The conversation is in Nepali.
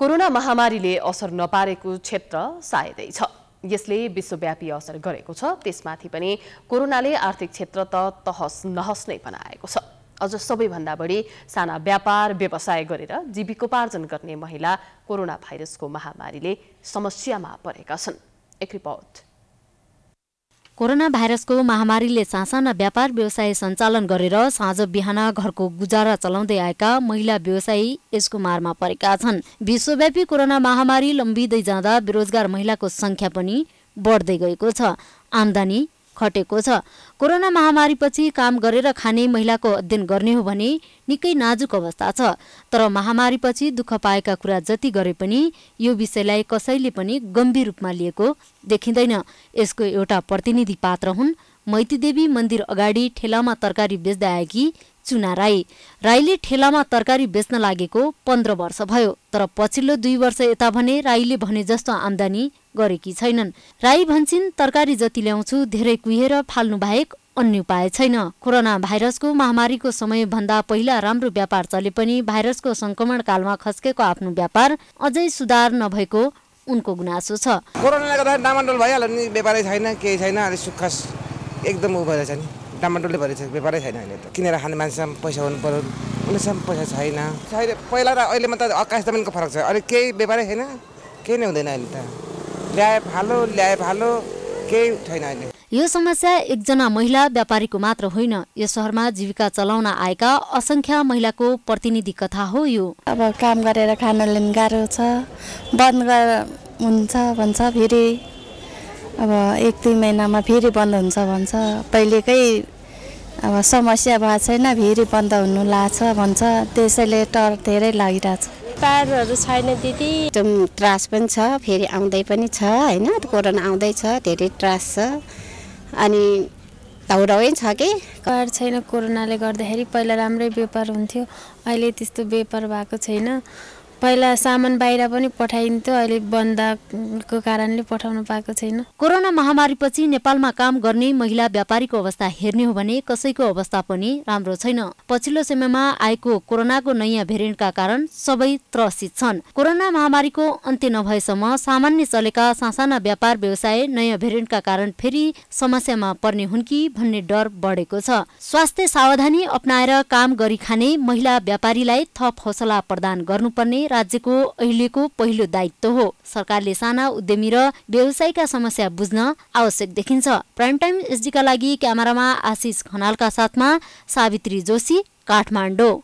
कोरोना महामारीले असर नपारेको क्षेत्र सायदै छ यसले विश्वव्यापी असर गरेको छ त्यसमाथि पनि कोरोनाले आर्थिक क्षेत्र त तहस नहस नै बनाएको छ अझ सबैभन्दा बढी साना व्यापार व्यवसाय गरेर जीविकोपार्जन गर्ने महिला कोरोना भाइरसको महामारीले समस्यामा परेका छन् एक रिपोर्ट कोरोना भाइरसको महामारीले सासाना व्यापार व्यवसाय सञ्चालन गरेर साँझ बिहान घरको गुजारा चलाउँदै आएका महिला व्यवसायी यसको मारमा परेका छन् विश्वव्यापी कोरोना महामारी लम्बिँदै जाँदा बेरोजगार महिलाको सङ्ख्या पनि बढ्दै गएको छ आम्दानी खटेको छ कोरोना महामारीपछि काम गरेर खाने महिलाको अध्ययन गर्ने हो भने निकै नाजुक अवस्था छ तर महामारीपछि दुःख पाएका कुरा जति गरे पनि यो विषयलाई कसैले पनि गम्भीर रूपमा लिएको देखिँदैन यसको एउटा प्रतिनिधि पात्र हुन् मैतीदेवी मन्दिर अगाडि ठेलामा तरकारी बेच्दै आएकी चुना राई राईले ठेलामा तरकारी बेच्न लागेको पन्ध्र वर्ष भयो तर पछिल्लो दुई वर्ष यता भने राईले भने जस्तो आम्दानी गरेकी छैनन् राई भन्छन् तरकारी जति ल्याउँछु धेरै कुहेर फाल्नु बाहेक अन्य उपाय छैन कोरोना भाइरसको महामारीको समयभन्दा पहिला राम्रो व्यापार चले पनि भाइरसको संक्रमण कालमा खस्केको आफ्नो व्यापार अझै सुधार नभएको उनको गुनासो छ कोरोनाले गर्दा डामाडोल भइहाल्यो नि व्यापारै छैन केही छैन अलिक सुक्खस एकदम नि टमाटरले भरे व्यापारै छैन अहिले त किनेर खाने मान्छेसम्म पैसा हुनु पऱ्यो उसलेसम्म पैसा छैन अहिले पहिला र अहिले त आकाश जमिनको फरक छ अहिले केही व्यापारै छैन केही नै हुँदैन अहिले त ल्याए फालो ल्याए फालो केही छैन अहिले यो समस्या एकजना महिला व्यापारीको मात्र होइन यो सहरमा जीविका चलाउन आएका असङ्ख्य महिलाको प्रतिनिधि कथा हो यो अब काम गरेर खानलाई गाह्रो छ बन्द गरेर हुन्छ भन्छ फेरि अब एक दुई महिनामा फेरि बन्द हुन्छ भन्छ पहिलेकै अब समस्या भएको छैन फेरि बन्द हुनु लाछ भन्छ त्यसैले डर धेरै लागिरहेछ पारहरू छैन दिदी एकदम त्रास पनि छ फेरि आउँदै पनि छ होइन कोरोना आउँदैछ धेरै त्रास छ अनि धौराउै छ कि पार छैन कोरोनाले गर्दाखेरि पहिला राम्रै व्यापार हुन्थ्यो अहिले त्यस्तो व्यापार भएको छैन पहिला सामान बाहिर पनि पठाइन्थ्यो अहिले बन्दको कारणले पठाउन पाएको छैन कोरोना महामारीपछि नेपालमा काम गर्ने महिला व्यापारीको अवस्था हेर्ने हो भने कसैको अवस्था पनि राम्रो छैन पछिल्लो समयमा आएको कोरोनाको नयाँ भेरिएन्टका कारण सबै त्रसित छन् कोरोना महामारीको अन्त्य नभएसम्म सामान्य चलेका सासाना व्यापार व्यवसाय नयाँ भेरिएन्टका कारण फेरि समस्यामा पर्ने हुन् कि भन्ने डर बढेको छ स्वास्थ्य सावधानी अप्नाएर काम गरी खाने महिला व्यापारीलाई थप हौसला प्रदान गर्नुपर्ने राज्यको अहिलेको पहिलो दायित्व हो सरकारले साना उद्यमी र व्यवसायका समस्या बुझ्न आवश्यक देखिन्छ प्राइम टाइम एसडीका लागि क्यामेरामा आशिष खनालका साथमा सावित्री जोशी काठमाडौँ